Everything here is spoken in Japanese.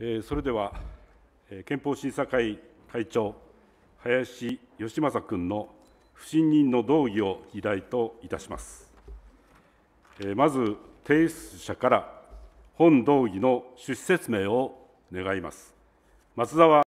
えそれでは、え憲法審査会会長、林芳正君の不信任の動議を議題といたします。えまず、提出者から本動議の趣旨説明を願います。松沢